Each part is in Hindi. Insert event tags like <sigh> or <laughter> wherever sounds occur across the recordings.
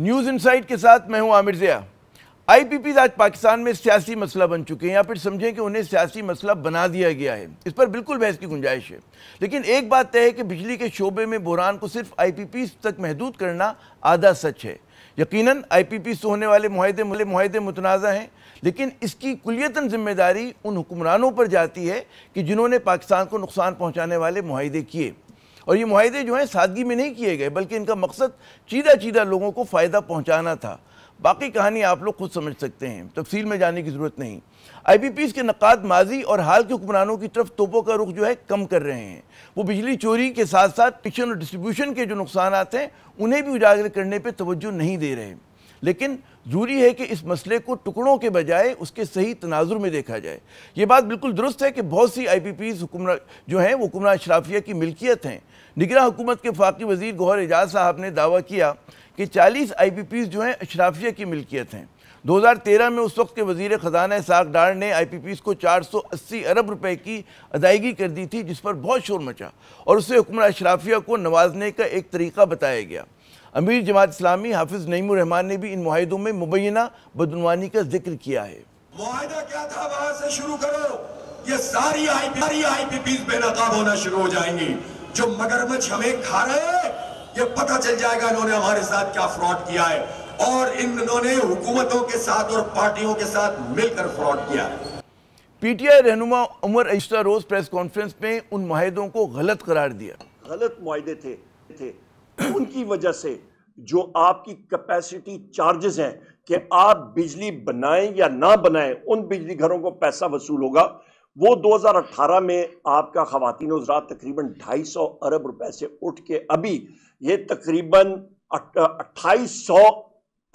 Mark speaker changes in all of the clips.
Speaker 1: न्यूज़ इनसाइट के साथ मैं हूं आमिर ज़िया आईपीपी तो आज पाकिस्तान में सियासी मसला बन चुके हैं या फिर समझें कि उन्हें सियासी मसला बना दिया गया है इस पर बिल्कुल बहस की गुंजाइश है लेकिन एक बात तय है कि बिजली के शोबे में बहरान को सिर्फ आईपीपी तक महदूद करना आधा सच है यकीनन आईपीपी से होने वाले माहदे माहदे मुतनाज़ा हैं लेकिन इसकी कुलियता जिम्मेदारी उन हुक्मरानों पर जाती है कि जिन्होंने पाकिस्तान को नुकसान पहुँचाने वाले माहदे किए और ये माहे जो हैं सादगी में नहीं किए गए बल्कि इनका मकसद चीदा चीदा लोगों को फ़ायदा पहुँचाना था बाकी कहानी आप लोग खुद समझ सकते हैं तफसील में जाने की ज़रूरत नहीं आई पी पीज़ के नक़ाद माजी और हाल के हुक्मरानों की तरफ तोपों का रुख जो है कम कर रहे हैं वो बिजली चोरी के साथ साथ टिक्शन और डिस्ट्रीब्यूशन के जो नुकसान हैं उन्हें भी उजागर करने पर तोज्जो नहीं दे रहे लेकिन ज़रूरी है कि इस मसले को टुकड़ों के बजाय उसके सही तनाजुर में देखा जाए ये बात बिल्कुल दुरुस्त है कि बहुत सी आई पी पीज़ जो हैं वो हुक्मरान अशराफिया की मिल्कियत हैं निगरा हुकूमत के फाकी वजीर गौहर एजाज साहब ने दावा किया कि 40 आई पी पीज़ जो हैं अशराफिया की मिल्कियत हैं 2013 में उस वक्त के वजीर ख़जाना साग डार ने आई पी पीज़ को 480 अरब रुपए की अदायगी कर दी थी जिस पर बहुत शोर मचा और उसे हुक्मर अशराफिया को नवाजने का एक तरीका बताया गया अमीर जमात इस्लामी हाफिज नईमान ने भी इन माहिदों में मुबैना बदनवानी का जिक्र किया है क्या था वहां से शुरू करो ये सारी बेनकाब होना शुरू हो जाएंगी जो मगरमच्छ हमें खा रहे हैं ये पता चल जाएगा इन्होंने हमारे साथ क्या फ्रॉड किया है और इन्होंने हुकूमतों के साथ और पार्टियों के साथ मिलकर फ्रॉड किया है पीटीआई रहनुमा उमर अश्ता रोज प्रेस कॉन्फ्रेंस में उन माहों को गलत करार दिया गलत माहे थे थे उनकी वजह से जो आपकी कैपेसिटी चार्जेस हैं कि आप बिजली बनाएं या ना बनाएं उन बिजली घरों को पैसा वसूल होगा वो 2018 में आपका खातिन हजरात तकरीबन 250 अरब रुपए से उठ के अभी ये तकरीबन 2800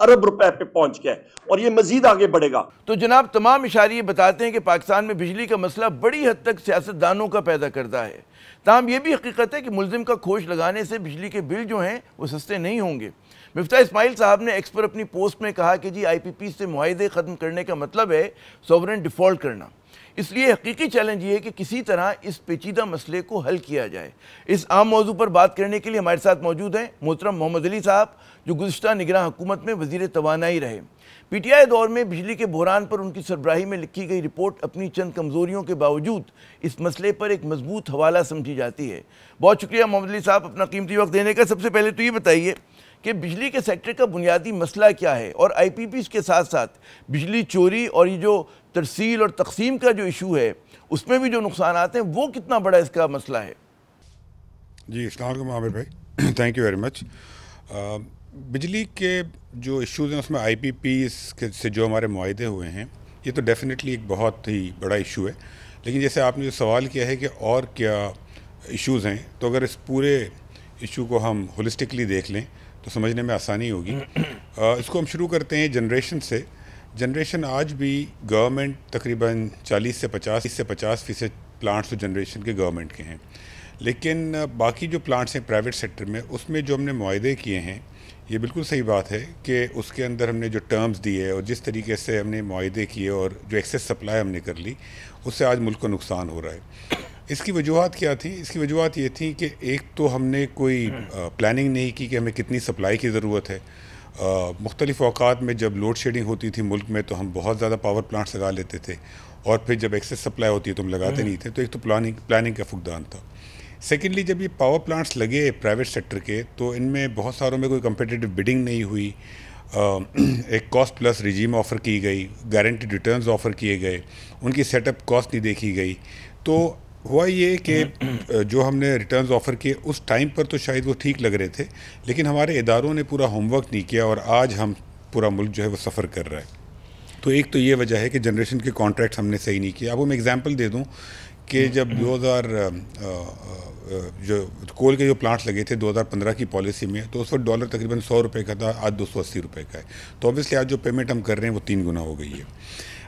Speaker 1: अरब रुपए पे पहुंच गया है और ये मजीद आगे बढ़ेगा तो जनाब तमाम इशारे बताते हैं कि पाकिस्तान में बिजली का मसला बड़ी हद तक सियासतदानों का पैदा करता है तमाम ये भी हकीकत है कि मुलजिम का खोज लगाने से बिजली के बिल जो हैं वो सस्ते नहीं होंगे मिफ्ता इसमाइल साहब ने एक्सपर अपनी पोस्ट में कहा कि जी आई पी पी से माहदे ख़त्म करने का मतलब है सोवरन डिफ़ॉल्ट करना इसलिए हकीकी चैलेंज ये है कि किसी तरह इस पेचीदा मसले को हल किया जाए इस आम मौजू पर बात करने के लिए हमारे साथ मौजूद हैं मोहतरम मोहम्मद अली साहब जो गुज्त निगरान हुकूमत में वजीर तोानाई रहे पी टी आई दौर में बिजली के बहरान पर उनकी सरबराही में लिखी गई रिपोर्ट अपनी चंद कमज़ोरियों के बावजूद इस मसले पर एक मजबूत हवाला समझी जाती है बहुत शुक्रिया मोहम्मद अली साहब अपना कीमती वक्त देने का सबसे पहले तो ये बताइए कि बिजली के सेक्टर का बुनियादी मसला क्या है और आई के साथ साथ बिजली चोरी और ये जो तरसील और तकसीम का जो इशू है उसमें भी जो नुकसान आते हैं वो कितना बड़ा इसका मसला है
Speaker 2: जी अल्लाम आमिर भाई थैंक यू वेरी मच बिजली के जो इश्यूज हैं उसमें आई पी के से जो हमारे माहे हुए हैं ये तो डेफिनेटली एक बहुत ही बड़ा इशू है लेकिन जैसे आपने जो सवाल किया है कि और क्या इश्यूज़ हैं तो अगर इस पूरे इशू को हम होलिस्टिकली देख लें तो समझने में आसानी होगी इसको हम शुरू करते हैं जनरेशन से जनरेशन आज भी गवर्नमेंट तकरीबन 40 से 50 से 50 फीसद प्लांट्स तो जनरेशन के गवर्नमेंट के हैं लेकिन बाकी जो प्लांट्स हैं प्राइवेट सेक्टर में उसमें जो हमने माहदे किए हैं ये बिल्कुल सही बात है कि उसके अंदर हमने जो टर्म्स दिए और जिस तरीके से हमने माहदे किए और जो एक्सेस सप्लाई हमने कर ली उससे आज मुल्क को नुकसान हो रहा है इसकी वजूहत क्या थी इसकी वजूहत ये थी कि एक तो हमने कोई प्लानिंग हम्म। नहीं की कि हमें कितनी सप्लाई की ज़रूरत है मुख्तलिफ़ अवकात में जब लोड शेडिंग होती थी मुल्क में तो हम बहुत ज़्यादा पावर प्लांट्स लगा लेते थे और फिर जब एक्सेस सप्लाई होती है तो हम लगाते हम्म। नहीं थे तो एक तो प्लानिंग प्लानिंग का फुकदान था सेकेंडली जब ये पावर प्लांट्स लगे प्राइवेट सेक्टर के तो इनमें बहुत सारों में कोई कम्पटिटिव बिडिंग नहीं हुई <clears throat> एक कॉस्ट प्लस रिजीम ऑफ़र की गई गारंटी रिटर्न्स ऑफ़र किए गए उनकी सेटअप कॉस्ट नहीं देखी गई तो हुआ ये कि हम्म। जो हमने रिटर्न्स ऑफ़र किए उस टाइम पर तो शायद वो ठीक लग रहे थे लेकिन हमारे इदारों ने पूरा होमवर्क नहीं किया और आज हम पूरा मुल्क जो है वो सफ़र कर रहा है तो एक तो ये वजह है कि जनरेशन के कॉन्ट्रैक्ट हमने सही नहीं किया आपको मैं एग्ज़ाम्पल दे दूँ कि हम्म। जब 2000 हम्म। जो कोल के जो प्लांट्स लगे थे 2015 की पॉलिसी में तो उस वक्त डॉलर तकरीबन सौ रुपये का था आज दो सौ अस्सी रुपये का है तो ऑब्वियसली आज जो पेमेंट हम कर रहे हैं वो तीन गुना हो गई है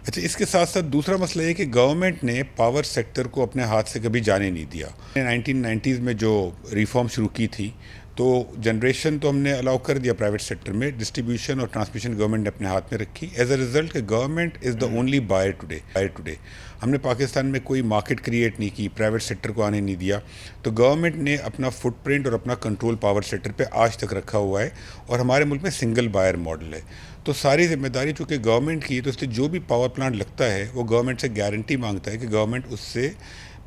Speaker 2: अच्छा इसके साथ साथ दूसरा मसला ये कि गवर्नमेंट ने पावर सेक्टर को अपने हाथ से कभी जाने नहीं दिया 1990s में जो रिफॉर्म शुरू की थी तो जनरेशन तो हमने अलाउ कर दिया प्राइवेट सेक्टर में डिस्ट्रीब्यूशन और ट्रांसमिशन गवर्नमेंट ने अपने हाथ में रखी as a result government is the only buyer today buyer today हमने पाकिस्तान में कोई मार्केट क्रिएट नहीं की प्राइवेट सेक्टर को आने नहीं दिया तो गवर्नमेंट ने अपना फुटप्रिंट और अपना कंट्रोल पावर सेक्टर पर आज तक रखा हुआ है और हमारे मुल्क में सिंगल बायर मॉडल है तो सारी जिम्मेदारी चूँकि गवर्नमेंट की है तो उससे जो भी पावर प्लांट लगता है वो गवर्नमेंट से गारंटी मांगता है कि गवर्नमेंट उससे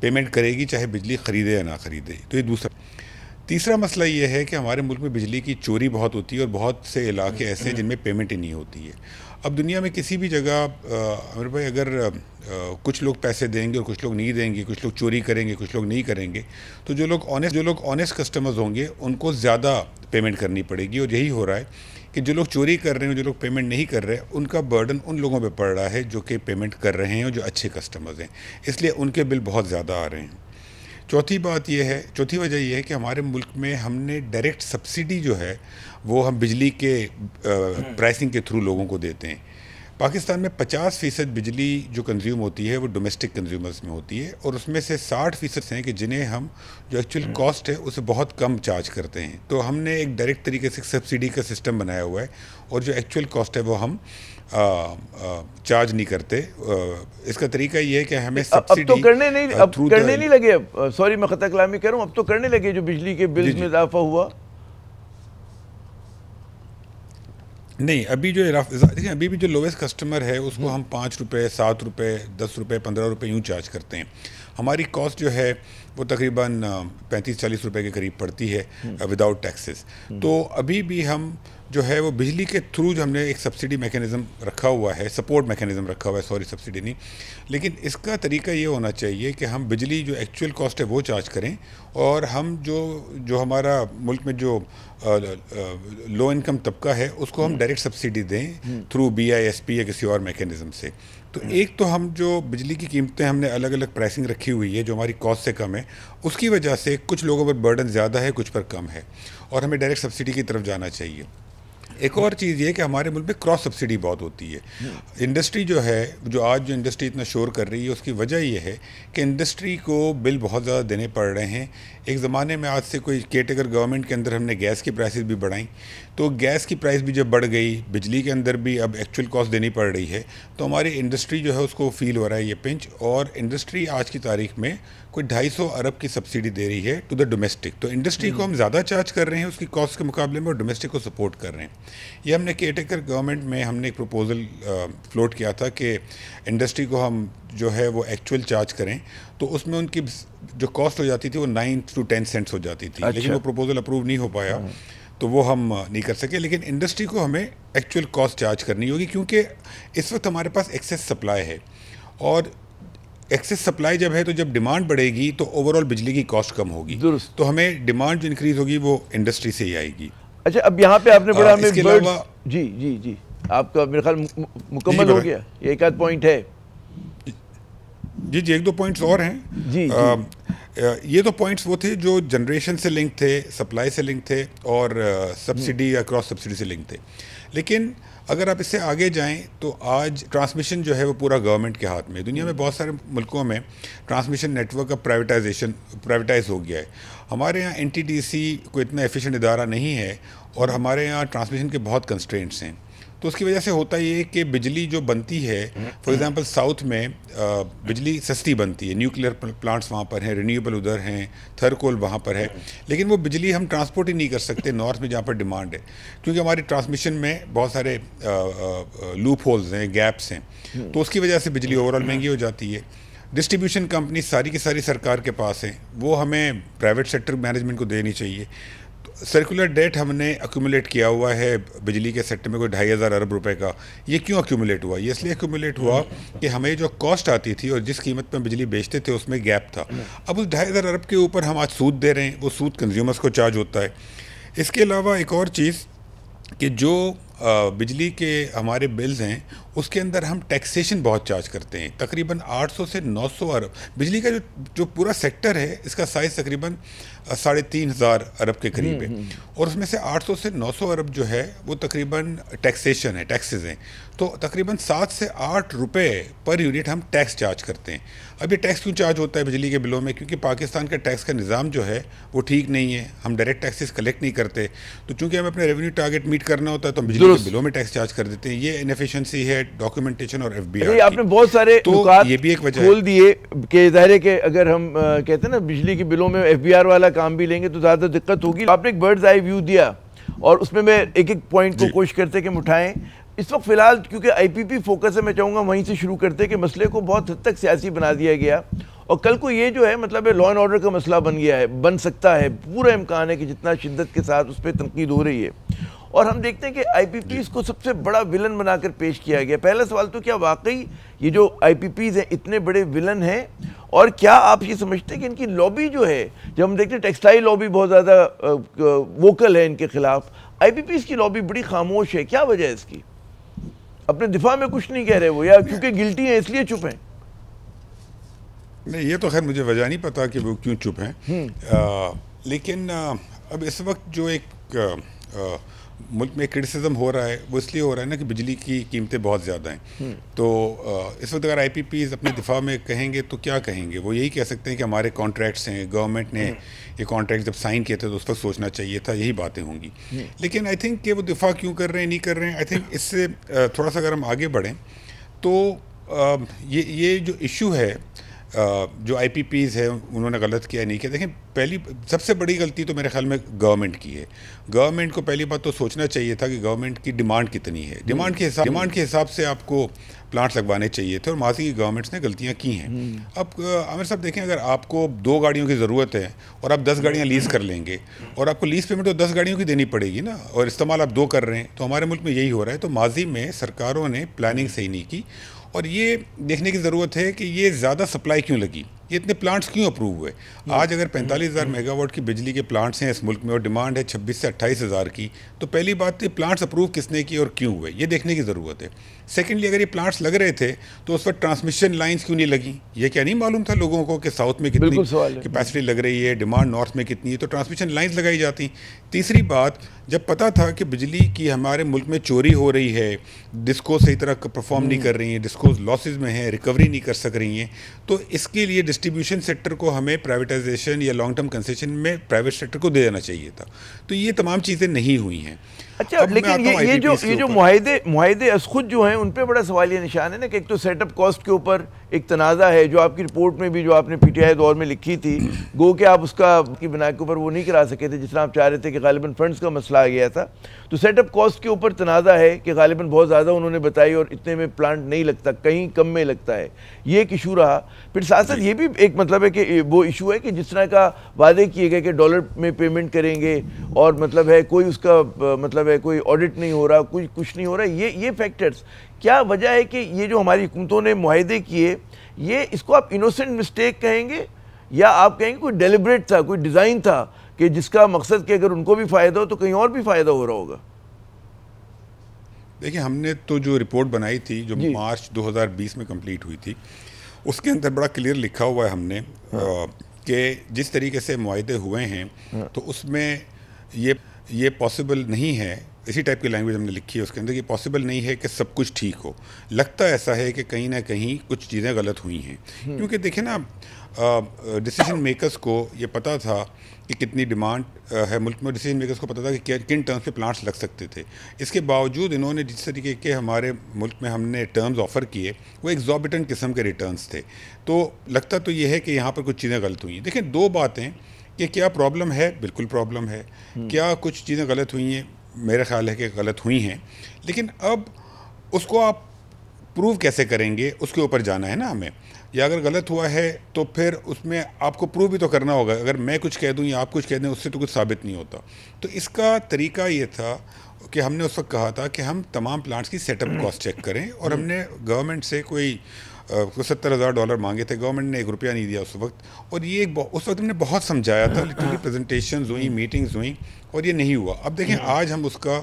Speaker 2: पेमेंट करेगी चाहे बिजली खरीदे या ना खरीदे तो ये दूसरा तीसरा मसला ये है कि हमारे मुल्क में बिजली की चोरी बहुत होती है और बहुत से इलाके ऐसे हैं जिनमें पेमेंट ही नहीं होती है अब दुनिया में किसी भी जगह अमर भाई अगर आ, कुछ लोग पैसे देंगे और कुछ लोग नहीं देंगे कुछ लोग चोरी करेंगे कुछ लोग नहीं करेंगे तो जो लोग ऑनेस्ट जो लोग ऑनेस्ट कस्टमर्स होंगे उनको ज़्यादा पेमेंट करनी पड़ेगी और यही हो रहा है कि जो लोग चोरी कर रहे हैं जो लोग पेमेंट नहीं कर रहे उनका बर्डन उन लोगों पे पड़ रहा है जो कि पेमेंट कर रहे हैं और जो अच्छे कस्टमर्स हैं इसलिए उनके बिल बहुत ज़्यादा आ रहे हैं चौथी बात यह है चौथी वजह यह है कि हमारे मुल्क में हमने डायरेक्ट सब्सिडी जो है वो हम बिजली के प्राइसिंग हम्म। के थ्रू लोगों को देते हैं पाकिस्तान में 50 फ़ीसद बिजली जो कंज्यूम होती है वो डोमेस्टिक कंज्यूमर्स में होती है और उसमें से 60 फ़ीसद हैं कि जिन्हें हम जो एक्चुअल हम्म। कॉस्ट है उसे बहुत कम चार्ज करते हैं तो हमने एक डायरेक्ट तरीके से सब्सिडी का सिस्टम बनाया हुआ है और जो एक्चुअल कॉस्ट है वो हम आ, आ, चार्ज नहीं करते आ, इसका तरीका ये है कि हमें सब्सिडी तो करने नहीं अब करने नहीं
Speaker 1: लगे सॉरी मैं खतर कलामी कह रहा हूँ अब तो करने लगे जो बिजली के बिल में इजाफा हुआ नहीं अभी जो देखिए अभी भी जो
Speaker 2: लोवेस्ट कस्टमर है उसको हम पाँच रुपये सात रुपये दस रुपये पंद्रह रुपये यूँ चार्ज करते हैं हमारी कॉस्ट जो है वो तकरीबन पैंतीस चालीस रुपये के करीब पड़ती है विदाउट टैक्सेस हम्म। तो अभी भी हम जो है वो बिजली के थ्रू जो हमने एक सब्सिडी मैकेनिज़्म रखा हुआ है सपोर्ट मैकेनिज़्म रखा हुआ है सॉरी सब्सिडी नहीं लेकिन इसका तरीका ये होना चाहिए कि हम बिजली जो एक्चुअल कॉस्ट है वो चार्ज करें और हम जो जो हमारा मुल्क में जो लो इनकम तबका है उसको हम डायरेक्ट हम्म। सब्सिडी दें through B I S P या किसी और मैकेनिज्म से तो हम्म। एक तो हम जो बिजली की कीमतें हमने अलग अलग प्राइसिंग रखी हुई है जो हमारी कॉस्ट से कम है उसकी वजह से कुछ लोगों पर बर्डन ज़्यादा है कुछ पर कम है और हमें डायरेक्ट सब्सिडी की तरफ जाना चाहिए एक और चीज़ ये कि हमारे मुल्क में क्रॉस सब्सिडी बहुत होती है इंडस्ट्री हम्म। जो है जो आज जो इंडस्ट्री इतना शोर कर रही है उसकी वजह यह है कि इंडस्ट्री को बिल बहुत ज़्यादा देने पड़ रहे हैं एक ज़माने में आज से कोई केटेगर गवर्नमेंट के अंदर हमने गैस की प्राइसेस भी बढ़ाई तो गैस की प्राइस भी जब बढ़ गई बिजली के अंदर भी अब एक्चुअल कॉस्ट देनी पड़ रही है तो हमारी इंडस्ट्री जो है उसको फील हो रहा है ये पिंच और इंडस्ट्री आज की तारीख में कोई ढाई सौ अरब की सब्सिडी दे रही है टू द डोमेस्टिक तो इंडस्ट्री को हम हम्म। ज़्यादा चार्ज कर रहे हैं उसकी कॉस्ट के मुकाबले में और डोमेस्टिक को सपोर्ट कर रहे हैं ये हमने केटेकर गवर्नमेंट में हमने एक प्रपोजल फ्लोट किया था कि इंडस्ट्री को हम जो है वो एक्चुअल चार्ज करें तो उसमें उनकी जो कॉस्ट हो जाती थी वो नाइन टू टेन सेंट्स हो जाती थी अच्छा। लेकिन वो प्रपोजल अप्रूव नहीं हो पाया हाँ। तो वो हम नहीं कर सके लेकिन इंडस्ट्री को हमें एक्चुअल कॉस्ट चार्ज करनी होगी क्योंकि इस वक्त हमारे पास एक्सेस सप्लाई है और एक्सेस सप्लाई जब है तो जब डिमांड बढ़ेगी तो ओवरऑल बिजली की कॉस्ट कम होगी तो हमें डिमांड जो इंक्रीज होगी वो इंडस्ट्री से ही आएगी
Speaker 1: अच्छा अब यहाँ पे आपने बड़ा हमें जी जी जी आपका मेरे ख्याल मुकम्मल हो गया एक आध पॉइंट है जी जी एक दो पॉइंट्स और हैं जी, आ,
Speaker 2: जी ये तो पॉइंट्स वो थे जो जनरेशन से लिंक थे सप्लाई से लिंक थे और सब्सिडी या क्रॉस सब्सिडी से लिंक थे लेकिन अगर आप इससे आगे जाएं तो आज ट्रांसमिशन जो है वो पूरा गवर्नमेंट के हाथ में दुनिया में बहुत सारे मुल्कों में ट्रांसमिशन नेटवर्क का प्राइवेटाइजेशन प्राइवेटाइज हो गया है हमारे यहाँ एन को इतना एफिशिएंट इदारा नहीं है और हमारे यहाँ ट्रांसमिशन के बहुत कंस्ट्रेंट्स हैं तो उसकी वजह से होता ये कि बिजली जो बनती है फॉर एग्जांपल साउथ में बिजली सस्ती बनती है न्यूक्लियर प्लांट्स वहाँ पर हैं रिन्यूएबल उधर हैं थर्कोल वहाँ पर है लेकिन वो बिजली हम ट्रांसपोर्ट ही नहीं कर सकते नॉर्थ में जहाँ पर डिमांड है क्योंकि हमारी ट्रांसमिशन में बहुत सारे लूप होल्स हैं गैप्स हैं तो उसकी वजह से बिजली ओवरऑल महंगी हो जाती है डिस्ट्रीब्यूशन कंपनी सारी की सारी सरकार के पास हैं वो हमें प्राइवेट सेक्टर मैनेजमेंट को देनी चाहिए सर्कुलर डेट हमने अक्यूमुलेट किया हुआ है बिजली के सेक्टर में कोई ढाई हज़ार अरब रुपए का ये क्यों अक्यूमुलेट हुआ ये इसलिए अक्यूमुलेट हुआ कि हमें जो कॉस्ट आती थी और जिस कीमत पर बिजली बेचते थे उसमें गैप था अब उस ढाई हज़ार अरब के ऊपर हम आज सूद दे रहे हैं वो सूद कंज्यूमर्स को चार्ज होता है इसके अलावा एक और चीज़ कि जो बिजली के हमारे बिल्स हैं उसके अंदर हम टैक्सेशन बहुत चार्ज करते हैं तकरीबन 800 से 900 अरब बिजली का जो जो पूरा सेक्टर है इसका साइज़ तकरीबन साढ़े तीन हज़ार अरब के करीब हम्म, है हम्म, हम्म। और उसमें से 800 से 900 अरब जो है वो तकरीबन टैक्सेशन है टैक्सेज हैं तो तकरीबन सात से आठ रुपए पर यूनिट हम टैक्स चार्ज करते हैं अभी टैक्स क्यों चार्ज होता है बिजली के बिलों में क्योंकि पाकिस्तान का टैक्स का निज़ाम जो है वो ठीक नहीं है हम डायरेक्ट टैक्सेस कलेक्ट नहीं करते तो चूँकि हमें अपने रेवेन्यू टारगेट मीट करना होता है तो हम बिजली के बिलों में टैक्स चार्ज कर देते हैं ये इनफिशेंसी है डॉक्यूमेंटेशन और एफबीआर आपने बहुत सारे तो ये भी एक वजह खोल
Speaker 1: दिए के जाहिर है अगर हम आ, कहते हैं ना बिजली के बिलों में एफबीआर वाला काम भी लेंगे तो ज़्यादा दिक्कत होगी आपने एक बर्ड्स आई व्यू दिया और उसमें मैं एक एक पॉइंट को कोशिश करते कि हम उठाएं इस वक्त फिलहाल क्योंकि आईपीपी फोकस है मैं चाहूँगा वहीं से शुरू करते कि मसले को बहुत हद तक सियासी बना दिया गया और कल को ये जो है मतलब लॉ एंड ऑर्डर का मसला बन गया है बन सकता है पूरा इम्कान है कि जितना शिद्दत के साथ उस पर तनकीद हो रही है और हम देखते हैं कि आईपीपीज को सबसे बड़ा विलन बनाकर पेश किया गया पहला सवाल तो क्या वाकई ये जो आईपीपीज हैं इतने बड़े विलन हैं और क्या आप ये समझते हैं कि इनकी लॉबी जो है जब हम देखते हैं टेक्सटाइल लॉबी बहुत ज़्यादा वोकल है इनके खिलाफ आईपीपीज की लॉबी बड़ी खामोश है क्या वजह है इसकी अपने दिफा में कुछ नहीं कह रहे वो या क्योंकि गिल्टी हैं इसलिए चुप हैं नहीं ये तो खैर मुझे वजह नहीं
Speaker 2: पता कि वो क्यों चुप हैं हम्म। लेकिन आ, अब इस वक्त जो एक आ, आ, मुल्क में क्रिटिसिज्म हो रहा है वो इसलिए हो रहा है ना कि बिजली की कीमतें बहुत ज़्यादा हैं हम्म। तो इस वक्त अगर आई पी पी अपने दिफा में कहेंगे तो क्या कहेंगे वो यही कह सकते हैं कि हमारे कॉन्ट्रैक्ट्स हैं गवर्नमेंट ने हम्म। ये कॉन्ट्रैक्ट जब साइन किए थे तो उस वक्त सोचना चाहिए था यही बातें होंगी हम्म। लेकिन आई थिंक कि वो दिफा क्यों कर रहे हैं नहीं कर रहे हैं आई थिंक इससे थोड़ा सा अगर हम आगे बढ़ें तो ये ये जो इशू है जो आई हैं उन्होंने गलत किया नहीं किया देखें पहली सबसे बड़ी गलती तो मेरे ख्याल में गवर्नमेंट की है गवर्नमेंट को पहली बात तो सोचना चाहिए था कि गवर्नमेंट की डिमांड कितनी है डिमांड के हिसाब डिमांड के हिसाब से आपको प्लांट्स लगवाने चाहिए थे और माजी की गवर्नमेंट्स ने गलतियाँ की हैं हम्म। अब आमिर साहब देखें अगर आपको दो गाड़ियों की ज़रूरत है और आप दस गाड़ियाँ लीज़ कर लेंगे और आपको लीज़ पेमेंट तो दस गाड़ियों की देनी पड़ेगी ना और इस्तेमाल आप दो कर रहे हैं तो हमारे मुल्क में यही हो रहा है तो माजी में सरकारों ने प्लानिंग सही नहीं की और ये देखने की ज़रूरत है कि ये ज़्यादा सप्लाई क्यों लगी ये इतने प्लांट्स क्यों अप्रूव हुए आज अगर पैंतालीस हज़ार हम्म। मेगावाट की बिजली के प्लांट्स हैं इस मुल्क में और डिमांड है छब्बीस से अट्ठाईस हज़ार की तो पहली बात तो प्लांट्स अप्रूव किसने की और क्यों हुए ये देखने की ज़रूरत है सेकेंडली अगर ये प्लांट्स लग रहे थे तो उस पर ट्रांसमिशन लाइन्स क्यों नहीं लगी ये क्या नहीं मालूम था लोगों को कि साउथ में कितनी कैपेसिटी लग रही है डिमांड नॉर्थ में कितनी है तो ट्रांसमिशन लाइन्स लगाई जाती तीसरी बात जब पता था कि बिजली की हमारे मुल्क में चोरी हो रही है डिस्को सही तरह परफॉर्म नहीं कर रही हैं डिस्को लॉसेज में है रिकवरी नहीं कर सक रही हैं तो इसके लिए डिस्ट्रीब्यूशन सेक्टर को हमें प्राइवेटाइजेशन या लॉन्ग टर्म कंसेशन में प्राइवेट सेक्टर को दे देना चाहिए था तो ये तमाम चीज़ें नहीं हुई हैं
Speaker 1: अच्छा लेकिन ये ये जो ये जो माहदे माहदे खुद जो हैं उन पर बड़ा सवाल यह निशान है ना कि एक तो सेटअप कॉस्ट के ऊपर एक तनाज़ा है जो आपकी रिपोर्ट में भी जो आपने पी टी आई दौर में लिखी थी गो कि आप उसका की बिना के ऊपर वो नहीं करा सके थे जिस तरह आप चाह रहे थे कि गालिबा फंड्स का मसला आ गया था तो सेटअप कॉस्ट के ऊपर तनाज़ा है कि गालिबा बहुत ज़्यादा उन्होंने बताई और इतने में प्लांट नहीं लगता कहीं कम में लगता है ये एक इशू रहा फिर साथ साथ ये भी एक मतलब है कि वो इशू है कि जिस तरह का वादे किए गए कि डॉलर में पेमेंट करेंगे और मतलब है कोई उसका मतलब है कोई ऑडिट नहीं हो रहा कोई कुछ नहीं हो रहा ये ये फैक्टर्स क्या वजह है कि ये जो हमारी हुकूमतों ने माहदे किए ये इसको आप इनोसेंट मिस्टेक कहेंगे या आप कहेंगे कोई डेलिब्रेट था कोई डिज़ाइन था कि जिसका मकसद कि अगर उनको भी फ़ायदा हो तो कहीं और भी फ़ायदा हो रहा होगा
Speaker 2: देखिए हमने तो जो रिपोर्ट बनाई थी जो मार्च 2020 में कंप्लीट हुई थी उसके अंदर बड़ा क्लियर लिखा हुआ है हमने हाँ। कि जिस तरीके से माहे हुए हैं हाँ। तो उसमें ये ये पॉसिबल नहीं है इसी टाइप की लैंग्वेज हमने लिखी है उसके अंदर कि पॉसिबल नहीं है कि सब कुछ ठीक हो लगता ऐसा है कि कहीं ना कहीं कुछ चीज़ें गलत हुई हैं हम्म। क्योंकि देखें ना डिसीजन मेकर्स को ये पता था कि कितनी डिमांड है मुल्क में डिसीजन मेकर्स को पता था कि किन टर्म्स पे प्लांट्स लग सकते थे इसके बावजूद इन्होंने जिस तरीके के हमारे मुल्क में हमने टर्म्स ऑफ़र किए वो एग्जॉबिटेंट किस्म के रिटर्न्स थे तो लगता तो ये है कि यहाँ पर कुछ चीज़ें गलत हुई हैं देखें दो बातें कि क्या प्रॉब्लम है बिल्कुल प्रॉब्लम है हम्म। क्या कुछ चीज़ें गलत हुई हैं मेरा ख्याल है कि गलत हुई हैं लेकिन अब उसको आप प्रूव कैसे करेंगे उसके ऊपर जाना है ना हमें या अगर गलत हुआ है तो फिर उसमें आपको प्रूव भी तो करना होगा अगर मैं कुछ कह दूं या आप कुछ कह दें उससे तो कुछ साबित नहीं होता तो इसका तरीका ये था कि हमने उस वक्त कहा था कि हम तमाम प्लांट्स की सेटअप कॉस्ट चेक करें और हमने गवर्नमेंट से कोई उसको सत्तर हज़ार डॉलर मांगे थे गवर्नमेंट ने एक रुपया नहीं दिया उस वक्त और ये एक उस वक्त हमने बहुत समझाया था हाँ। क्योंकि प्रेजेंटेशन हुई मीटिंग्स हुई और ये नहीं हुआ अब देखें हाँ। आज हम उसका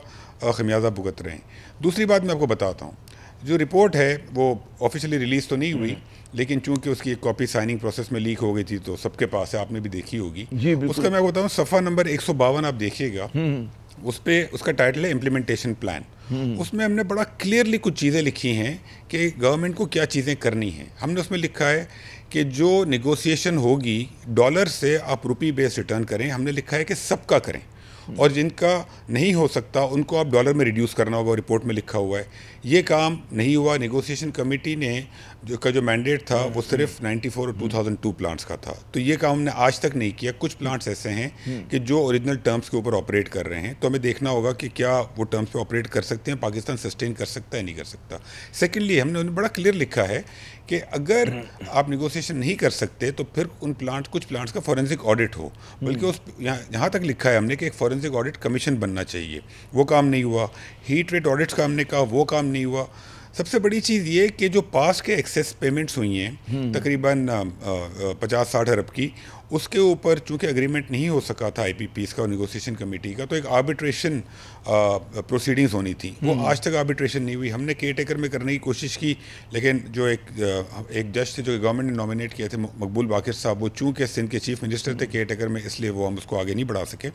Speaker 2: खमियाजा भुगत रहे हैं दूसरी बात मैं आपको बताता हूँ जो रिपोर्ट है वो ऑफिशियली रिलीज़ तो नहीं हुई हाँ। लेकिन चूंकि उसकी एक कॉपी साइनिंग प्रोसेस में लीक हो गई थी तो सबके पास है आपने भी देखी होगी उसका मैं बताऊँ सफ़ा नंबर एक आप देखिएगा
Speaker 1: हम्म।
Speaker 2: उस पर उसका टाइटल है इम्प्लीमेंटेशन प्लान हम्म। उसमें हमने बड़ा क्लियरली कुछ चीज़ें लिखी हैं कि गवर्नमेंट को क्या चीज़ें करनी हैं हमने उसमें लिखा है कि जो निगोसिएशन होगी डॉलर से आप रुपी बेस रिटर्न करें हमने लिखा है कि सबका करें और जिनका नहीं हो सकता उनको आप डॉलर में रिड्यूस करना होगा रिपोर्ट में लिखा हुआ है ये काम नहीं हुआ नेगोशिएशन कमेटी ने जो का जो मैंडेट था वो हम्म, सिर्फ 94 हम्म। और 2002 प्लांट्स का था तो ये काम हमने आज तक नहीं किया कुछ प्लांट्स हम्म। ऐसे हैं कि जो ओरिजिनल टर्म्स के ऊपर ऑपरेट कर रहे हैं तो हमें देखना होगा कि क्या वो टर्म्स पे ऑपरेट कर सकते हैं पाकिस्तान सस्टेन कर सकता है नहीं कर सकता सेकेंडली हमने उन्हें बड़ा क्लियर लिखा है कि अगर आप निगोसिएशन नहीं कर सकते तो फिर उन प्लान कुछ प्लांट्स का फॉरेंसिक ऑडिट हो बल्कि उस यहाँ यहाँ तक लिखा है हमने कि एक फॉरेंसिक ऑडिट कमीशन बनना चाहिए वो काम नहीं हुआ हीट रेट ऑडिट्स का हमने कहा वो काम नहीं हुआ सबसे बड़ी चीज़ ये कि जो पास के एक्सेस पेमेंट्स हुई हैं हम्म। तकरीबन पचास साठ अरब की उसके ऊपर चूंकि अग्रीमेंट नहीं हो सका था आईपीपीस का और निगोसिएशन कमेटी का तो एक आर्बिट्रेशन प्रोसीडिंग्स होनी थी वो हम्म। आज तक आर्बिट्रेशन नहीं हुई हमने केयर टेकर में करने की कोशिश की लेकिन जो एक एक जज थे जो गवर्नमेंट ने नॉमिनेट किए थे मकबूल बाकिर साहब वो चूँकि सिंध के चीफ मिनिस्टर थे केयर हम्म। टेकर में इसलिए वो हम उसको आगे नहीं बढ़ा सके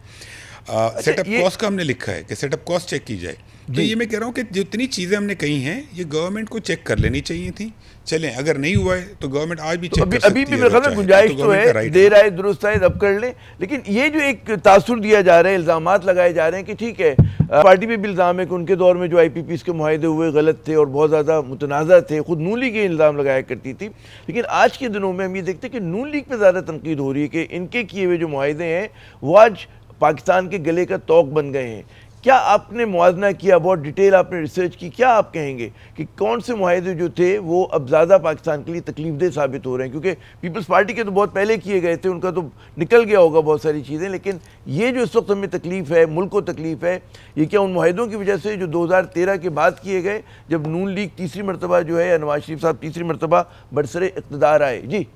Speaker 2: सेटअप अच्छा, कॉस्ट का हमने लिखा है कि सेटअप कॉस्ट चेक की जाए तो ये मैं कह रहा हूँ कि जितनी चीज़ें हमने कही हैं ये गवर्नमेंट को चेक कर लेनी
Speaker 1: चाहिए थी चले अगर नहीं हुआ है तो गवर्नमेंट आज भी तो चेक अभी कर अभी भी मेरे ख्याल तो गुंजाइश तो है देर आए दुरुस्त आए अब कर लें लेकिन ये जो एक तासुर दिया जा रहा है इल्ज़ाम लगाए जा रहे हैं कि ठीक है पार्टी पर भी इल्ज़ाम है कि उनके दौर में जो आई पी के माहे हुए गलत थे और बहुत ज़्यादा मुतनाज़ा थे खुद नू लीग ये इल्ज़ाम लगाया करती थी लेकिन आज के दिनों में हम ये देखते हैं कि नू लीग पर ज़्यादा तनकीद हो रही है कि इनके किए हुए जो माहे हैं वो आज पाकिस्तान के गले का तोक बन गए हैं क्या आपने मुआजना किया बहुत डिटेल आपने रिसर्च की क्या आप कहेंगे कि कौन से माहदे जो थे वो अब ज़्यादा पाकिस्तान के लिए तकलीफ साबित हो रहे हैं क्योंकि पीपल्स पार्टी के तो बहुत पहले किए गए थे उनका तो निकल गया होगा बहुत सारी चीज़ें लेकिन ये जो इस वक्त हमें तकलीफ़ है मुल्क को तकलीफ़ है ये क्या उन माहों की वजह से जो दो हज़ार तेरह के बाद किए गए जब नून लीग तीसरी मरतबा जो है नवाज शरीफ साहब तीसरी मरतबा बरसर इकतदार आए जी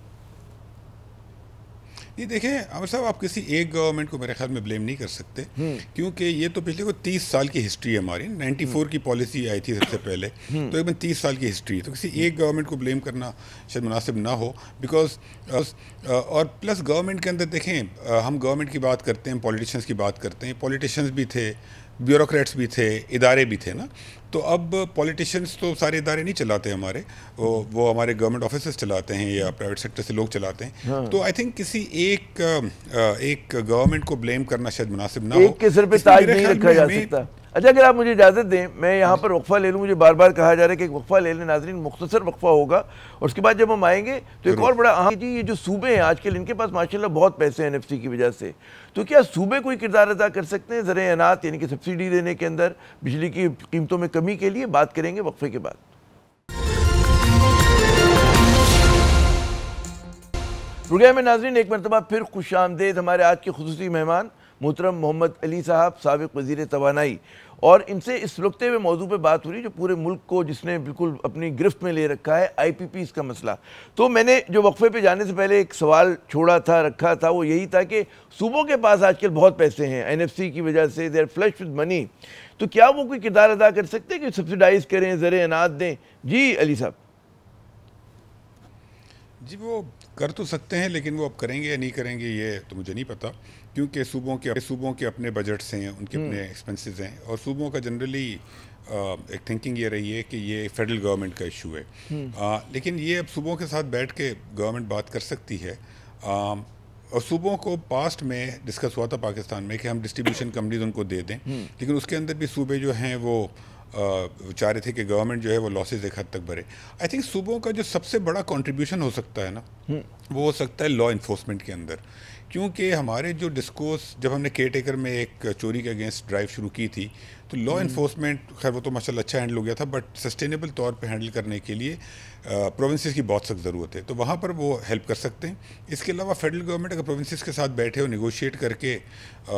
Speaker 2: ये देखें अमर साहब आप किसी एक गवर्नमेंट को मेरे ख्याल में ब्लेम नहीं कर सकते हम्म। क्योंकि ये तो पिछले को तीस साल की हिस्ट्री है हमारी नाइन्टी फोर की पॉलिसी आई थी सबसे पहले हम्म। तो एक तीस साल की हिस्ट्री तो किसी एक गवर्नमेंट को ब्लेम करना शायद मुनासिब ना हो बिकॉज और प्लस गवर्नमेंट के अंदर देखें हम गवर्नमेंट की बात करते हैं पॉलिटिशियंस की बात करते हैं पॉलिटिशियंस भी थे ब्यूरोक्रेट्स भी थे इदारे भी थे ना तो अब पॉलिटिशियंस तो सारे इदारे नहीं चलाते हमारे वो वो हमारे गवर्नमेंट ऑफिस चलाते हैं या प्राइवेट सेक्टर से लोग चलाते हैं हाँ। तो आई थिंक किसी
Speaker 1: एक एक
Speaker 2: गवर्नमेंट को ब्लेम करना शायद मुनासिब ना हो के सिर पे ताज नहीं रखा जा सकता
Speaker 1: अच्छा अगर आप मुझे इजाज़त दें मैं यहाँ पर वक्फ़ा ले लूँ मुझे बार बार कहा जा रहा है कि वक्फ़ा ले लें नाजरीन मुख्तर वक्फ़ा होगा और उसके बाद जब हम आएंगे तो एक और बड़ा अहम जी ये जो सूबे हैं आजकल इनके पास माशाल्लाह बहुत पैसे हैं एन की वजह से तो क्या सूबे कोई किरदार अदा कर सकते हैं ज़र अनात यानी कि सब्सिडी देने के अंदर बिजली की कीमतों में कमी के लिए बात करेंगे वक्फ़े के बाद प्रोग्राम में नाजरीन एक मरतबा फिर खुश आमदेद हमारे आज के खसूस मेहमान मोहतरम मोहम्मद अली साहब सबक वजीर तोानाई और इनसे इस रुकते हुए मौजू पर बात हो रही जो पूरे मुल्क को जिसने बिल्कुल अपनी गिरफ्त में ले रखा है आई पी पी का मसला तो मैंने जो वक्फे पर जाने से पहले एक सवाल छोड़ा था रखा था वो यही था कि सूबों के पास आजकल बहुत पैसे हैं एन एफ सी की वजह से देर फ्लश विद मनी तो क्या वो कोई किरदार अदा कर सकते हैं कि सब्सिडाइज करें ज़र अनाज दें जी अली साहब जी वो कर तो सकते हैं लेकिन वो अब करेंगे या नहीं
Speaker 2: करेंगे ये तो मुझे नहीं पता क्योंकि सूबों के सूबों के अपने बजट्स हैं उनके अपने एक्सपेंसेस हम्म। हैं और सूबों का जनरली एक थिंकिंग ये रही है कि ये फेडरल गवर्नमेंट का इशू है आ, हम्म। लेकिन ये अब सूबों के साथ बैठ के गवर्नमेंट बात कर सकती है आ, और सूबों को पास्ट में डिस्कस हुआ था पाकिस्तान में कि हम डिस्ट्रीब्यूशन कंपनीज उनको दे दें हम्म। लेकिन उसके अंदर भी सूबे जो हैं वो चाह रहे थे कि गवर्नमेंट जो है वो लॉसेज एक हद तक भरे आई थिंक सूबों का जो सबसे बड़ा कंट्रीब्यूशन हो सकता है ना वो हो सकता है लॉ इन्फोर्समेंट के अंदर क्योंकि हमारे जो डिस्कोर्स जब हमने केयर टेकर में एक चोरी के अगेंस्ट ड्राइव शुरू की थी तो लॉ इन्फोर्समेंट हम्म। खैर वो तो माशाल्लाह अच्छा हैंडल हो गया था बट सस्टेनेबल तौर पे हैंडल करने के लिए प्रोविंसेस की बहुत सख्त ज़रूरत है तो वहाँ पर वो हेल्प कर सकते हैं इसके अलावा फेडरल गवर्नमेंट अगर प्रोविंसेस के साथ बैठे हो निगोशिएट करके आ,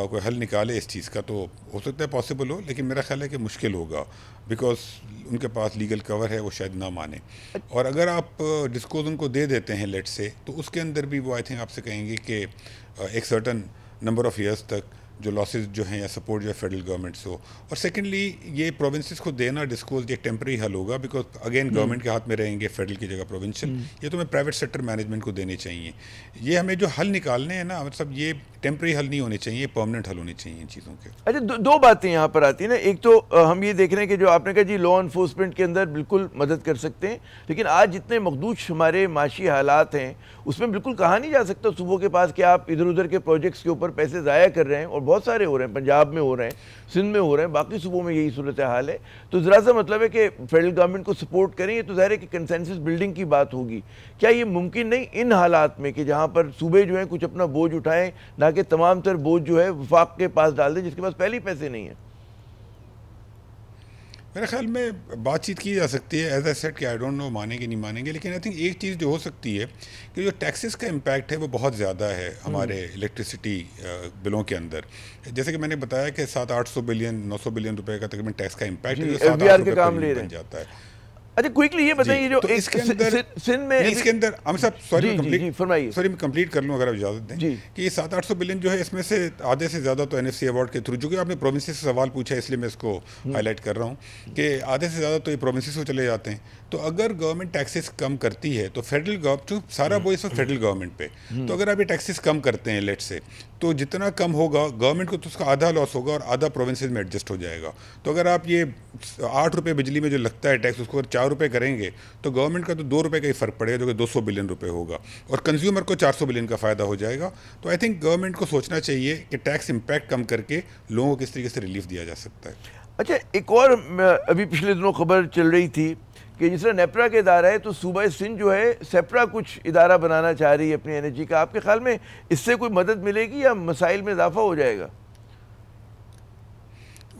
Speaker 2: कोई हल निकाले इस चीज़ का तो हो सकता है पॉसिबल हो लेकिन मेरा ख्याल है कि मुश्किल होगा बिकॉज उनके पास लीगल कवर है वो शायद ना माने और अगर आप डिस्कोज उनको दे देते हैं लेट से तो उसके अंदर भी वो आई थिंक आपसे कहेंगे कि एक सर्टन नंबर ऑफ़ ईयर्स तक जो लॉसेज जो हैं या सपोर्ट जो है फेडरल गवर्नमेंट से हो और सेकेंडली ये प्रोविंसेस को देना डिस्कोज एक टेम्प्रेरी हल होगा बिकॉज अगेन गवर्नमेंट के हाथ में रहेंगे फेडरल की जगह प्रोविंशियल हम्म। ये तो हमें प्राइवेट सेक्टर मैनेजमेंट को देने चाहिए ये हमें जो हल निकालने हैं ना मतलब ये टेम्प्रेरी हल नहीं होने चाहिए परमानेंट हल होने चाहिए इन चीज़ों
Speaker 1: के अच्छा दो, दो बातें यहाँ पर आती हैं ना एक तो हम ये देख रहे हैं कि जो आपने कहा जी लॉ इन्फोर्समेंट के अंदर बिल्कुल मदद कर सकते हैं लेकिन आज जितने मखदूश हमारे माशी हालात हैं उसमें बिल्कुल कहा नहीं जा सकता सुबह के पास कि आप इधर उधर के प्रोजेक्ट्स के ऊपर पैसे ज़ाया कर रहे हैं और बहुत सारे हो रहे हैं पंजाब में हो रहे हैं सिंध में हो रहे हैं बाकी सूबों में यही सूरत हाल है तो ज़रा सा मतलब है कि फेडरल गवर्नमेंट को सपोर्ट करें ये तो ज़ाहिर है कि कंसेंसिस बिल्डिंग की बात होगी क्या ये मुमकिन नहीं इन हालात में कि जहाँ पर सूबे जो हैं कुछ अपना बोझ उठाएं ना ताकि तमाम तर बोझ जो है वफाक के पास डाल दें जिसके पास पहले पैसे नहीं है
Speaker 2: मेरे ख्याल में बातचीत की जा सकती है एज ए सेट कि आई डोंट नो मानेंगे नहीं मानेंगे लेकिन आई थिंक एक चीज़ जो हो सकती है कि जो टैक्सेस का इम्पैक्ट है वो बहुत ज़्यादा है हमारे इलेक्ट्रिसिटी हम्म। बिलों के अंदर जैसे कि मैंने बताया कि सात आठ सौ बिलियन नौ सौ बिलियन रुपए का तकरीबन टैक्स का इम्पैक्ट है जो सात आठ बन जाता है
Speaker 1: अच्छा क्विकली ये बताइए जो तो इसके अंदर सिंध में इसके अंदर
Speaker 2: हम सब सॉरी कंप्लीट फरमाइए सॉरी मैं कंप्लीट कर लूँ अगर आप इजाजत दें कि ये सात आठ सौ बिलियन जो है इसमें से आधे से ज़्यादा तो एन अवार्ड के थ्रू जो कि आपने प्रोविंस से सवाल पूछा इसलिए मैं इसको हाईलाइट हम्म। कर रहा हूँ कि आधे से ज़्यादा तो ये प्रोविंस को चले जाते हैं तो अगर गवर्नमेंट टैक्सेस कम करती है तो फेडरल गवर्नमेंट तो सारा वो इस वक्त फेडरल गवर्नमेंट पे हम्म। तो अगर आप ये टैक्सेस कम करते हैं लेट से तो जितना कम होगा गवर्नमेंट को तो उसका आधा लॉस होगा और आधा प्रोविंसेज में एडजस्ट हो जाएगा तो अगर आप ये आठ रुपये बिजली में जो लगता है टैक्स उसको अगर चार चार रुपये करेंगे तो गवर्नमेंट का तो दो रुपये का ही फ़र्क पड़ेगा जो कि दो सौ बिलियन रुपये होगा और कंज्यूमर को चार सौ बिलियन का फ़ायदा हो जाएगा तो आई थिंक गवर्नमेंट को सोचना चाहिए कि टैक्स इम्पैक्ट कम करके लोगों को किस तरीके से रिलीफ दिया जा सकता
Speaker 1: है अच्छा एक और अभी पिछले दिनों खबर चल रही थी कि जिस तरह नेपरा के इदारा है तो सूबा सिंध जो है सेपरा कुछ इदारा बनाना चाह रही है अपनी एनर्जी का आपके ख्याल में इससे कोई मदद मिलेगी या मसाइल में इजाफा हो जाएगा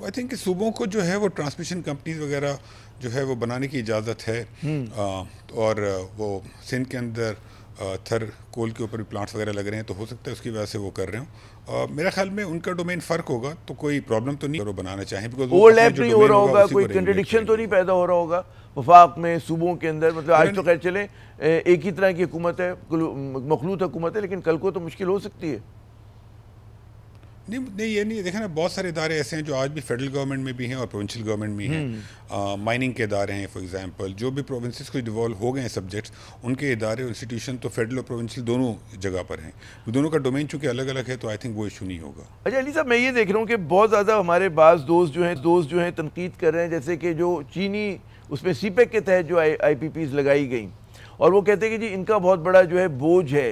Speaker 1: आई
Speaker 2: थिंक सूबों को जो है वो ट्रांसमिशन कंपनीज वगैरह जो है वो बनाने की इजाज़त है हम्म। आ, और वो सिंध के अंदर थर कोल के ऊपर भी प्लांट्स वगैरह लग रहे हैं तो हो सकता है उसकी वजह से वो कर रहे हो मेरा ख्याल में उनका डोमेन फर्क होगा तो कोई प्रॉब्लम तो नहीं बनाना वो ओवरलैप नहीं हो रहा होगा कोई कंट्रडिक्शन
Speaker 1: तो नहीं पैदा हो रहा होगा वफाक में सूबों के अंदर मतलब आज तो खैर चले एक ही तरह की हुकूमत है मखलूत हुकूमत है लेकिन कल को तो मुश्किल हो सकती है नहीं नहीं ये नहीं देखा ना बहुत सारे इदारे ऐसे हैं जो आज भी फेडरल
Speaker 2: गवर्नमेंट में भी हैं और प्रोविंशियल गवर्नमेंट में हैं माइनिंग हम्म। के इदारे हैं फॉर एग्जांपल जो भी प्रोविंसेस को इन्वॉल्व हो गए हैं सब्जेक्ट्स उनके इदारे और इंस्टीट्यूशन तो फेडरल और प्रोविंशियल दोनों जगह पर हैं दोनों का डोमेन चूँकि अलग अलग है तो आई थिंक वो इशू नहीं होगा
Speaker 1: अच्छा अली साहब मैं ये देख रहा हूँ कि बहुत ज़्यादा हमारे बाज़ दोस्त जो हैं दोस्त जो हैं तनकीद कर रहे हैं जैसे कि जो चीनी उसमें पैक e के तहत जो आई लगाई गई और वो कहते हैं कि जी इनका बहुत बड़ा जो है बोझ है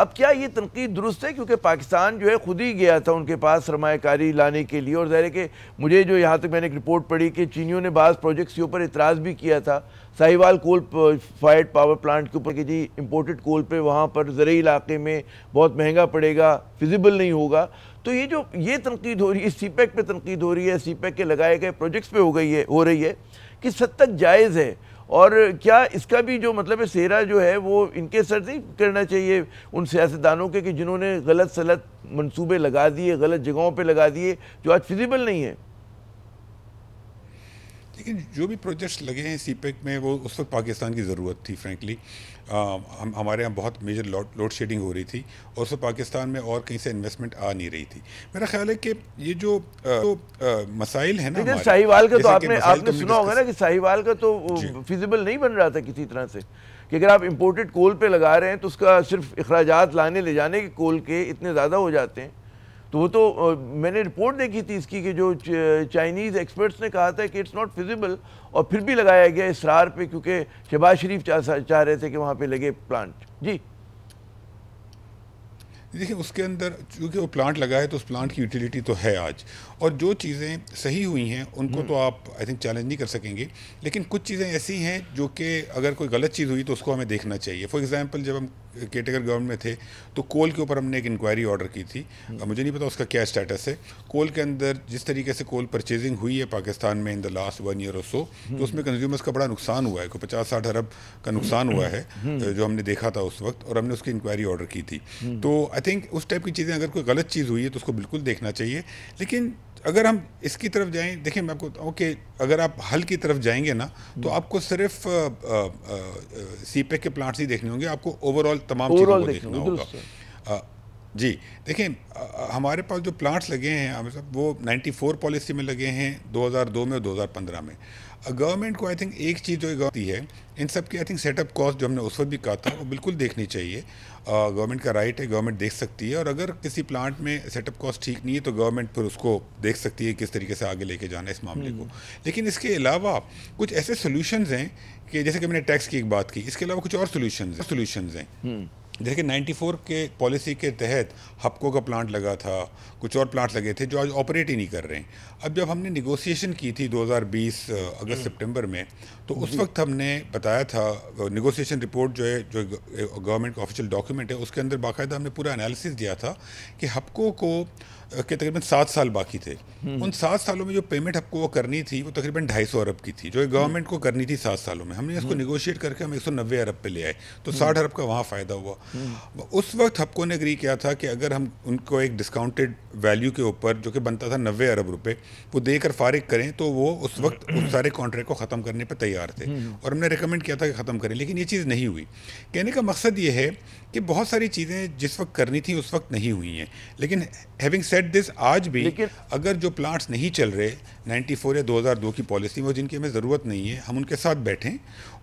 Speaker 1: अब क्या ये तनकीद दुरुस्त है क्योंकि पाकिस्तान जो है ख़ुद ही गया था उनके पास सरमाकारी लाने के लिए और ज़ाहिर कि मुझे जो यहाँ तक मैंने एक रिपोर्ट पढ़ी कि चीनियों ने बाज़ प्रोजेक्ट्स के ऊपर इतराज़ भी किया था Sahiwal coal fire power plant के ऊपर कि जी इम्पोर्टेड कोल पर वहाँ पर ज़रूरी इलाके में बहुत महंगा पड़ेगा फिजिबल नहीं होगा तो ये जो ये तनकीद हो रही है सी पैक पर तनकीद हो रही है सी पैक के लगाए गए प्रोजेक्ट्स पर हो गई है हो रही है किस हद तक जायज़ है और क्या इसका भी जो मतलब है सेहरा जो है वो इनके सर नहीं करना चाहिए उन सियासतदानों के कि जिन्होंने गलत सलत मनसूबे लगा दिए गलत जगहों पे लगा दिए जो आज फिजिबल नहीं है
Speaker 2: लेकिन जो भी प्रोजेक्ट्स लगे हैं सी e में वो उस वक्त पाकिस्तान की ज़रूरत थी फ्रेंकली हम हमारे यहाँ बहुत मेजर लोड लोड शेडिंग हो रही थी और उस वक्त पाकिस्तान में और कहीं से इन्वेस्टमेंट आ नहीं रही थी मेरा ख्याल है कि ये जो आ, तो, मसाइल है ना शाहीवाल का तो आपने आपने सुना होगा ना
Speaker 1: कि साहिवाल का तो फिजिबल नहीं बन रहा था किसी तरह से कि अगर आप इम्पोर्टेड कोल पर लगा रहे हैं तो उसका सिर्फ अखराज लाने ले जाने के कोल के इतने ज़्यादा हो जाते हैं तो वो तो मैंने रिपोर्ट देखी थी इसकी कि जो चाइनीज़ एक्सपर्ट्स ने कहा था कि इट्स नॉट फिजिबल और फिर भी लगाया गया इसरार पे क्योंकि शहबाज शरीफ चाह चाह रहे थे कि वहाँ पे लगे प्लांट जी
Speaker 2: देखिए उसके अंदर क्योंकि वो प्लांट लगा है तो उस प्लांट की यूटिलिटी तो है आज और जो चीज़ें सही हुई हैं उनको तो हम्म। आप आई थिंक चैलेंज नहीं कर सकेंगे लेकिन कुछ चीज़ें ऐसी हैं जो कि अगर कोई गलत चीज़ हुई तो उसको हमें देखना चाहिए फॉर एग्ज़ाम्पल जब हम केटेगर गवर्नमेंट में थे तो कोल के ऊपर हमने एक इंक्वायरी ऑर्डर की थी हम्म। मुझे नहीं पता उसका क्या स्टेटस है कोल के अंदर जिस तरीके से कोल परचेजिंग हुई है पाकिस्तान में in the last one year और सो तो उसमें कंज्यूमर्स हम्म। का बड़ा नुकसान हुआ है कोई पचास साठ अरब का नुकसान हुआ है जो हमने देखा था उस वक्त और हमने उसकी इंक्वायरी ऑर्डर की थी तो आई थिंक उस टाइप की चीज़ें अगर कोई गलत चीज़ हुई है तो उसको बिल्कुल देखना चाहिए लेकिन अगर हम इसकी तरफ जाएं देखिए मैं आपको ओके अगर आप हल की तरफ जाएंगे ना तो हम्म। आपको सिर्फ सी पैक के प्लांट्स ही देखने होंगे आपको ओवरऑल तमाम चीज़ों को देखना
Speaker 1: होगा
Speaker 2: जी देखें हमारे पास जो प्लांट्स लगे हैं हमें सब वो 94 पॉलिसी में लगे हैं 2002 में और 2015 में गवर्नमेंट को आई थिंक एक चीज़ जो तो गलती है इन सब की आई थिंक सेटअप कॉस्ट जो हमने उस वक्त भी कहा था वो बिल्कुल देखनी चाहिए गवर्नमेंट का राइट है गवर्नमेंट देख सकती है और अगर किसी प्लांट में सेटअप कॉस्ट ठीक नहीं है तो गवर्नमेंट फिर उसको देख सकती है किस तरीके से आगे लेके जाना है इस मामले को हम्म। लेकिन इसके अलावा कुछ ऐसे सोल्यूशन हैं कि जैसे कि मैंने टैक्स की एक बात की इसके अलावा कुछ और सोल्यूशन सोल्यूशन हैं हम्म। जैसे कि 94 के पॉलिसी के तहत हपको का प्लांट लगा था कुछ और प्लांट लगे थे जो आज ऑपरेट ही नहीं कर रहे हैं अब जब हमने निगोसिएशन की थी 2020 अगस्त हम्म। सितंबर में तो उस वक्त हमने बताया था निगोसिएशन रिपोर्ट जो है जो गवर्नमेंट का ऑफिशियल डॉक्यूमेंट है उसके अंदर बाकायदा हमने पूरा एनालिसिस दिया था कि हपको को के तकरीबन सात साल बाकी थे उन सात सालों में जो पेमेंट हमको वो करनी थी वो तकरीबन ढाई सौ अरब की थी जो गवर्नमेंट को करनी थी सात सालों में हमने इसको निगोशिएट करके हम एक सौ नब्बे अरब पे ले आए तो साठ अरब का वहाँ फ़ायदा हुआ उस वक्त हपको ने अग्री किया था कि अगर हम उनको एक डिस्काउंटेड वैल्यू के ऊपर जो कि बनता था नब्बे अरब रुपये वो देकर फारिग करें तो वो उस वक्त उस सारे कॉन्ट्रैक्ट को ख़त्म करने पर तैयार थे और हमने रिकमेंड किया था कि ख़त्म करें लेकिन ये चीज़ नहीं हुई कहने का मकसद ये है कि बहुत सारी चीज़ें जिस वक्त करनी थी उस वक्त नहीं हुई हैं लेकिन हैविंग सेट दिस आज भी अगर जो प्लांट्स नहीं चल रहे 94 या 2002 की पॉलिसी में जिनकी हमें ज़रूरत नहीं है हम उनके साथ बैठें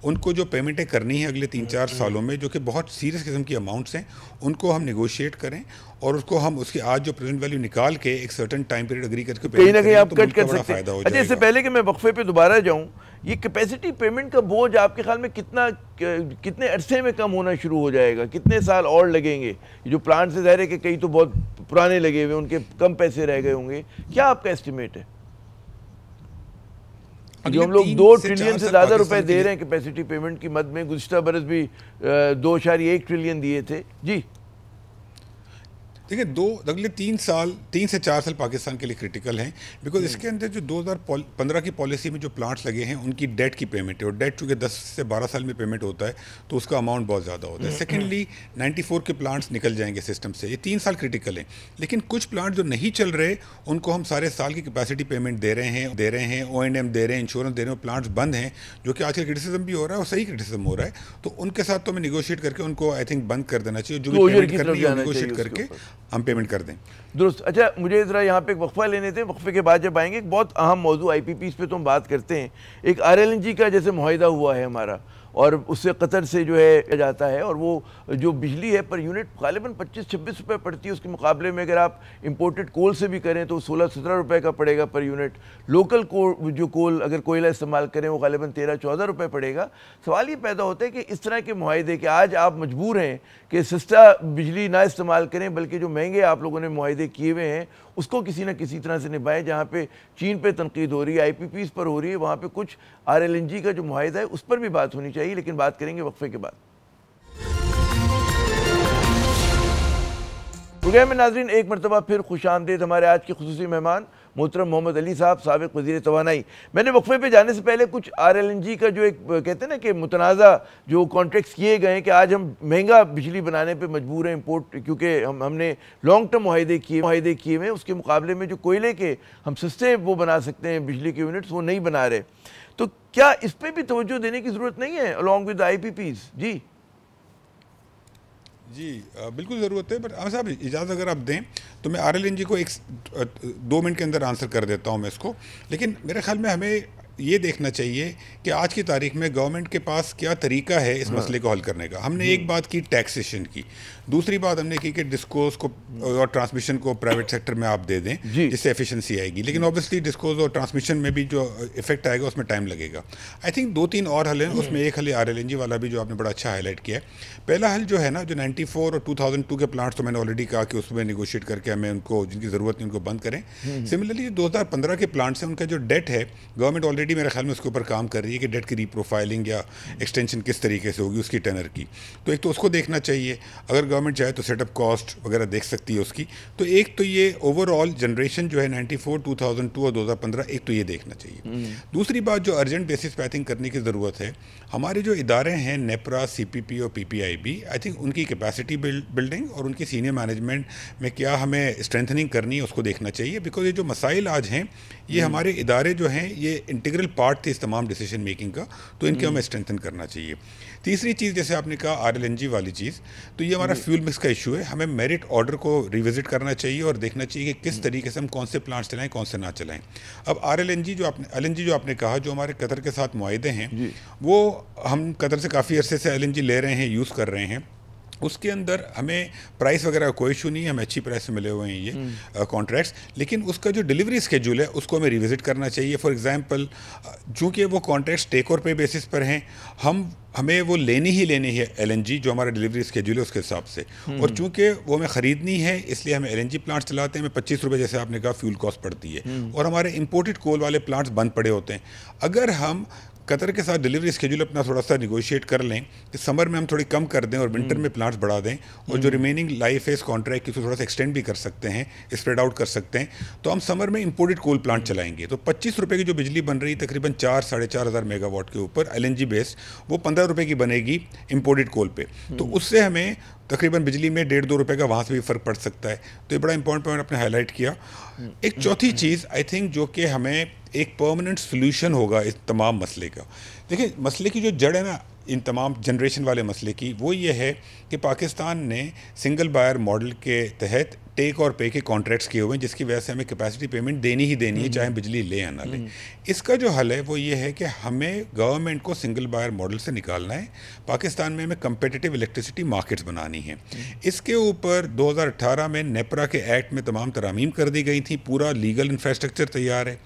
Speaker 2: उनको जो पेमेंटें करनी है अगले तीन चार सालों में जो कि बहुत सीरियस किस्म की अमाउंट्स हैं उनको हम निगोशिएट करें
Speaker 1: और उसको हम उसके आज जो प्रेजेंट वैल्यू
Speaker 2: निकाल के एक सर्टन टाइम पीरियड अग्री करके कहीं ना कहीं आप तो कट कर सकते हैं अच्छा
Speaker 1: इससे पहले कि मैं वक्फे पे दोबारा जाऊँ ये कैपेसिटी पेमेंट का बोझ आपके ख्याल में कितना कितने अरसे में कम होना शुरू हो जाएगा कितने साल और लगेंगे जो प्लांट से जाहिर है कि कई तो बहुत पुराने लगे हुए उनके कम पैसे रह गए होंगे क्या आपका एस्टिमेट है जो हम लोग दो ट्रिलियन से ज़्यादा रुपए दे रहे हैं कैपेसिटी पेमेंट की मद में गुजशत बरस भी दो शारी एक ट्रिलियन दिए थे जी
Speaker 2: देखिए दो अगले तीन साल तीन से चार साल पाकिस्तान के लिए क्रिटिकल हैं बिकॉज हम्म। इसके अंदर जो 2015 की पॉलिसी में जो प्लांट्स लगे हैं उनकी डेट की पेमेंट है और डेट चूँकि 10 से 12 साल में पेमेंट होता है तो उसका अमाउंट बहुत ज़्यादा होता है सेकेंडली हम्म, 94 हम्म। के प्लांट्स निकल जाएंगे सिस्टम से ये तीन साल क्रिटिकल हैं लेकिन कुछ प्लांट जो नहीं चल रहे उनको हम सारे साल की कैपेसिटी पेमेंट दे रहे हैं दे रहे हैं ओ दे रहे हैं इंश्योरेंस दे रहे हैं प्लांट्स बंद हैं जो कि आजकल क्रिटिसिज्म भी हो रहा है और सही क्रिटिसिज्म हो रहा
Speaker 1: है तो उनके साथ तो हमें निगोशिएट करके उनको आई थिंक बंद कर देना चाहिए जो भी पेमेंट तो करनी है निगोशिएट करके हम पेमेंट कर दें दुरुस्त अच्छा मुझे ज़रा यहाँ पे एक वक्फ़ा लेने थे वक्फ़े के बाद जब आएंगे एक बहुत अहम मौजू आई पी पी पर तो हम बात करते हैं एक आर एल एन जी का जैसे माहिदा हुआ है हमारा और उससे कतर से जो है जाता है और वो जो बिजली है पर यूनिट गालिबा पच्चीस छब्बीस रुपये पड़ती है उसके मुकाबले में अगर आप इम्पोर्टेड कोल से भी करें तो सोलह सत्रह रुपये का पड़ेगा पर यूनिट लोकल को जो कोल अगर कोयला इस्तेमाल करें वो गालिबा तेरह चौदह रुपये पड़ेगा सवाल ये पैदा होता है कि इस तरह के माहदे के आज आप मजबूर हैं कि सस्ता बिजली ना इस्तेमाल करें बल्कि जो महंगे आप लोगों ने माहे किए हुए हैं उसको किसी न किसी तरह से निभाएं जहाँ पे चीन पे तनकीद हो रही है आई पी पी पर हो रही है वहाँ पे कुछ आर एल एन जी का जो माहदा है उस पर भी बात होनी चाहिए लेकिन बात करेंगे वक्फे के बाद प्रोग्राम में नाजरीन एक मरतबा फिर खुश आमदेद हमारे आज के खसूस मेहमान मोहतरम मोहम्मद अली साहब सबक वजीर तोानाई मैंने वक्फे पर जाने से पहले कुछ आर एल एन जी का जो एक कहते हैं ना कि मुतनाज़ा जो कॉन्ट्रैक्ट्स किए गए हैं कि आज हम महंगा बिजली बनाने पर मजबूर हैं इम्पोर्ट क्योंकि हम हमने लॉन्ग टर्म माहदे किए माहदे किए हुए उसके मुकाबले में जो कोयले के हम सस्ते वो बना सकते हैं बिजली के यूनिट्स वो नहीं बना रहे तो क्या इस पर भी तोज्जो देने की ज़रूरत नहीं है along with I P Ps जी जी बिल्कुल ज़रूरत है बट हाँ साहब इजाज़त
Speaker 2: अगर आप दें तो मैं आर एल एन जी को एक दो मिनट के अंदर आंसर कर देता हूँ मैं इसको लेकिन मेरे ख्याल में हमें ये देखना चाहिए कि आज की तारीख में गवर्नमेंट के पास क्या तरीका है इस हाँ। मसले को हल करने का हमने एक बात की टैक्सेशन की दूसरी बात हमने की कि डिस्कोज को और ट्रांसमिशन को प्राइवेट सेक्टर में आप दे दें जिससे एफिशिएंसी आएगी लेकिन ऑब्वियसली डिस्कोज और ट्रांसमिशन में भी जो इफेक्ट आएगा उसमें टाइम लगेगा आई थिंक दो तीन और हल हैं उसमें एक हल आर एल वाला भी जो आपने बड़ा अच्छा हाईलाइट किया है पहला हल जो है ना जो नाइन्टी और टू के प्लांट्स तो मैंने ऑलरेडी कहा कि उसमें निगोशिएट करके हमें उनको जिनकी ज़रूरत है उनको बंद करें सिमिलरली हम्म। जो दो के प्लांट्स हैं उनका जो डेट है गवर्नमेंट ऑलरेडी ऑलरेडी मेरे ख्याल में उसके ऊपर काम कर रही है कि डेट की रीप्रोफाइलिंग या एक्सटेंशन किस तरीके से होगी उसकी टेनर की तो एक तो उसको देखना चाहिए अगर गवर्नमेंट चाहे तो सेटअप कॉस्ट वगैरह देख सकती है उसकी तो एक तो ये ओवरऑल जनरेशन जो है ninety four two thousand two और दो हज़ार पंद्रह एक तो ये देखना चाहिए हम्म। दूसरी बात जो अर्जेंट बेसिस पर आई थिंक करने की ज़रूरत है हमारे जो इदारे हैं नेपरा सी पी पी और P P I B I think उनकी कैपेसिटी बिल्डिंग और उनकी सीनियर मैनेजमेंट में क्या हमें स्ट्रेंथनिंग करनी है उसको देखना चाहिए बिकॉज ये जो मसाइल आज हैं ये हम्म। हमारे इदारे जो हैं ये इंटीग्रेट इंटीग्रल पार्ट थे इस तमाम डिसीजन मेकिंग का तो इनके हमें स्ट्रेंथन करना चाहिए तीसरी चीज़ जैसे आपने कहा आर वाली चीज़ तो ये हमारा फ्यूल मिक्स का इशू है हमें मेरिट ऑर्डर को रिविजिट करना चाहिए और देखना चाहिए कि किस तरीके से हम कौन से प्लांट्स चलाएँ कौन से ना चलाएँ अब आर जो आपने एल जो आपने कहा जो हमारे कतर के साथ माहे हैं वो हम कतर से काफ़ी अरसे से एल ले रहे हैं यूज़ कर रहे हैं उसके अंदर हमें प्राइस वगैरह कोई इशू नहीं है हमें अच्छी प्राइस से मिले हुए हैं ये कॉन्ट्रैक्ट्स हम्म। लेकिन उसका जो डिलीवरी स्केड्यूल है उसको हमें रिविजिट करना चाहिए फॉर एग्जांपल चूँकि वो कॉन्ट्रैक्ट्स टेक और पे बेसिस पर हैं हम हमें वो लेनी ही लेनी है एल जो हमारा डिलीवरी स्केड्यूल है उसके हिसाब से हम्म। और चूंकि वो हमें ख़रीदनी है इसलिए हमें एल प्लांट्स चलाते हैं हमें पच्चीस रुपये जैसे आपने कहा फ्यूल कॉस्ट पड़ती है हम्म। और हमारे इम्पोर्टेड कोल वाले प्लांट्स बंद पड़े होते हैं अगर हम कतर के साथ डिलीवरी स्केड्यूल अपना थोड़ा सा निगोशिएट कर लें कि समर में हम थोड़ी कम कर दें और विंटर हम्म। में प्लांट्स बढ़ा दें और जो रिमेनिंग लाइफ है इस कॉन्ट्रैक्ट की उसको थोड़ा सा एक्सटेंड भी कर सकते हैं स्प्रेड आउट कर सकते हैं तो हम समर में इम्पोर्टेड कोल प्लांट चलाएंगे तो पच्चीस रुपये की जो बिजली बन रही तकरीबन चार साढ़े चार हज़ार मेगावाट के ऊपर एल बेस्ड वो पंद्रह रुपये की बनेगी इम्पोर्टेड कोल पर तो हम्म। उससे हमें तकरीबन बिजली में डेढ़ दो रुपये का वहाँ से भी फ़र्क पड़ सकता है तो ये बड़ा इंपॉर्टेंट पॉइंट आपने हाईलाइट किया एक हम्म। चौथी हम्म। चीज़ आई थिंक जो कि हमें एक परमानेंट सोल्यूशन होगा इस तमाम मसले का देखिए मसले की जो जड़ है ना इन तमाम जनरेशन वाले मसले की वो ये है कि पाकिस्तान ने सिंगल बायर मॉडल के तहत टेक और पे के कॉन्ट्रैक्ट्स किए हुए हैं जिसकी वजह से हमें कैपेसिटी पेमेंट देनी ही देनी है चाहे बिजली ले या ना ले हम्म। इसका जो हल है वो ये है कि हमें गवर्नमेंट को सिंगल बायर मॉडल से निकालना है पाकिस्तान में हमें कंपेटेटिव इलेक्ट्रिसिटी मार्केट्स बनानी है हम्म। इसके ऊपर 2018 में नेपरा के एक्ट में तमाम तरामीम कर दी गई थी पूरा लीगल इंफ्रास्ट्रक्चर तैयार है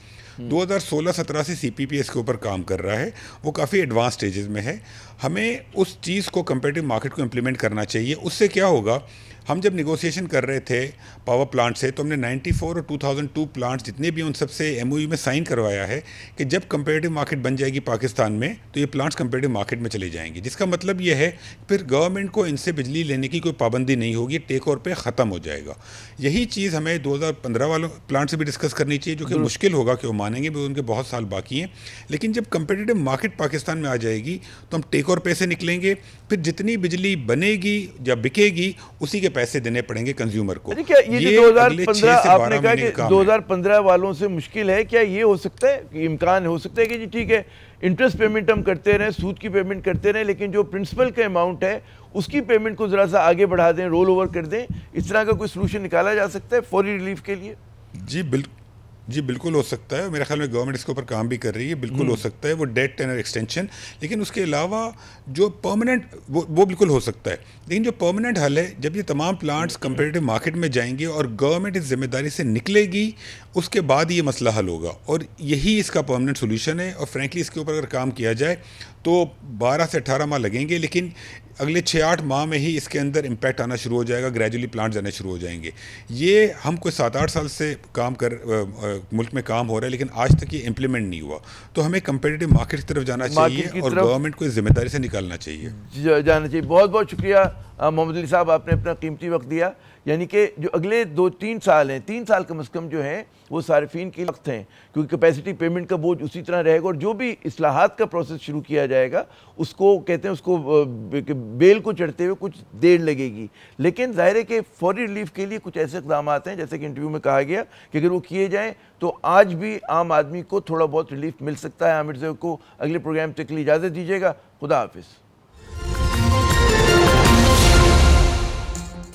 Speaker 2: 2016-17 हम्म। से सी पी के ऊपर काम कर रहा है वो काफ़ी एडवांस स्टेजेस में है हमें उस चीज़ को कंपेटिव मार्केट को इम्प्लीमेंट करना चाहिए उससे क्या होगा हम जब निगोसिएशन कर रहे थे पावर प्लांट से तो हमने 94 और 2002 प्लांट्स जितने भी उन सबसे एम में साइन करवाया है कि जब कंपेरेटिव मार्केट बन जाएगी पाकिस्तान में तो ये प्लांट्स कम्पेटिव मार्केट में चले जाएंगे जिसका मतलब ये है फिर गवर्नमेंट को इनसे बिजली लेने की कोई पाबंदी नहीं होगी टेक ओवर पे ख़त्म हो जाएगा यही चीज़ हमें दो वालों प्लांट से भी डिस्कस करनी चाहिए जो कि मुश्किल होगा कि वो मानेंगे भी उनके बहुत साल बाकी हैं लेकिन जब कंपेरेटिव मार्केट पाकिस्तान में आ जाएगी तो हम टेक और पैसे निकलेंगे फिर जितनी बिजली बनेगी या बिकेगी उसी के पैसे देने पड़ेंगे कंज्यूमर को ये, ये 2015 आपने कहा कि
Speaker 1: 2015 वालों से मुश्किल है क्या ये हो सकता है इम्कान हो सकता है कि जी ठीक है इंटरेस्ट पेमेंट हम करते रहें सूद की पेमेंट करते रहें लेकिन जो प्रिंसिपल का अमाउंट है उसकी पेमेंट को ज़रा सा आगे बढ़ा दें रोल ओवर कर दें इस तरह का कोई सोल्यूशन निकाला जा सकता है फौरी रिलीफ के लिए जी बिल्कुल जी बिल्कुल हो सकता है मेरे ख्याल में गवर्नमेंट
Speaker 2: इसके ऊपर काम भी कर रही है बिल्कुल हो हम्म। सकता है वो डेट टेनर एक्सटेंशन लेकिन उसके अलावा जो परमानेंट वो वो बिल्कुल हो सकता है लेकिन जो परमानेंट हल है जब ये तमाम प्लांट्स कंपेटिटिव मार्केट में जाएंगे और गवर्नमेंट इस जिम्मेदारी से निकलेगी उसके बाद ये मसला हल होगा और यही इसका परमानेंट सोल्यूशन है और फ्रेंकली इसके ऊपर अगर काम किया जाए तो 12 से 18 माह लगेंगे लेकिन अगले छः आठ माह में ही इसके अंदर इम्पैक्ट आना शुरू हो जाएगा ग्रेजुअली प्लांट जाने शुरू हो जाएंगे ये हम कोई सात आठ साल से काम कर आ, आ, मुल्क में काम हो रहा है लेकिन आज तक ये इम्प्लीमेंट नहीं हुआ
Speaker 1: तो हमें कम्पेटिटिव मार्केट की तरफ जाना चाहिए और गवर्नमेंट को इस जिम्मेदारी से निकालना चाहिए जाना चाहिए बहुत बहुत शुक्रिया मोहम्मद साहब आपने अपना कीमती वक्त दिया यानी कि जो अगले दो तीन साल हैं तीन साल कम अज़ कम जो हैं वो सार्फिन के वक्त हैं क्योंकि कैपेसिटी पेमेंट का बोझ उसी तरह रहेगा और जो भी असलाहत का प्रोसेस शुरू किया जाएगा उसको कहते हैं उसको बेल को चढ़ते हुए कुछ देर लगेगी लेकिन ज़ाहिर है कि फौरी रिलीफ के लिए कुछ ऐसे इकदाम हैं जैसे कि इंटरव्यू में कहा गया कि अगर वो किए जाएँ तो आज भी आम आदमी को थोड़ा बहुत रिलीफ मिल सकता है आमिर को अगले प्रोग्राम तक के लिए इजाज़त दीजिएगा खुदा हाफिज़